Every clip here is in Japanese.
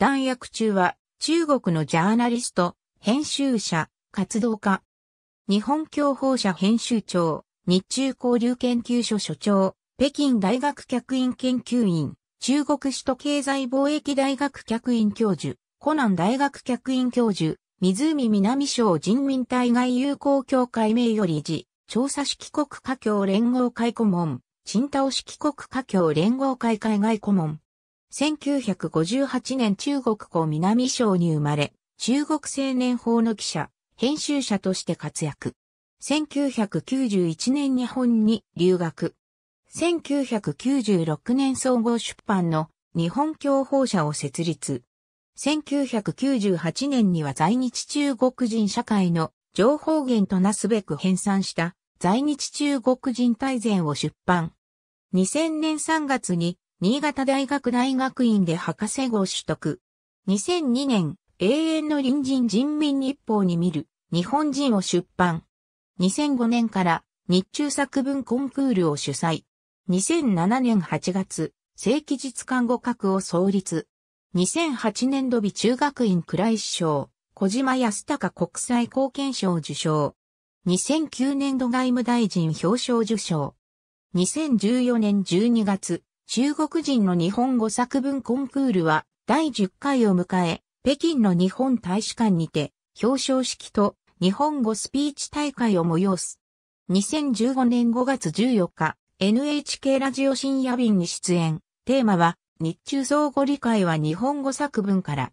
弾薬中は中国のジャーナリスト、編集者、活動家。日本教報社編集長、日中交流研究所所長、北京大学客員研究員、中国首都経済貿易大学客員教授、湖南大学客員教授、湖南省人民対外友好協会名誉理事、調査式国家協連合会顧問、新倒式国家協連合会海外顧問。1958年中国港南省に生まれ、中国青年法の記者、編集者として活躍。1991年日本に留学。1996年総合出版の日本教法社を設立。1998年には在日中国人社会の情報源となすべく編纂した在日中国人大全を出版。2000年3月に新潟大学大学院で博士号取得。2002年、永遠の隣人人民日報に見る、日本人を出版。2005年から日中作文コンクールを主催。2007年8月、正規実看護学を創立。2008年度美中学院倉石賞、小島康隆国際貢献賞受賞。2009年度外務大臣表彰受賞。2014年12月、中国人の日本語作文コンクールは第10回を迎え、北京の日本大使館にて表彰式と日本語スピーチ大会を催す。2015年5月14日、NHK ラジオ深夜便に出演。テーマは、日中相互理解は日本語作文から。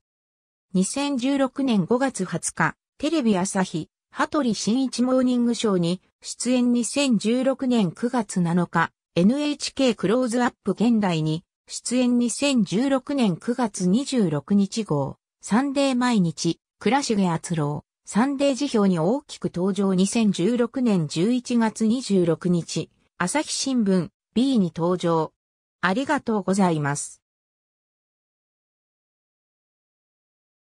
2016年5月20日、テレビ朝日、羽鳥新一モーニングショーに出演2016年9月7日、NHK クローズアップ現代に出演2016年9月26日号サンデー毎日倉重厚郎サンデー辞表に大きく登場2016年11月26日朝日新聞 B に登場ありがとうございます。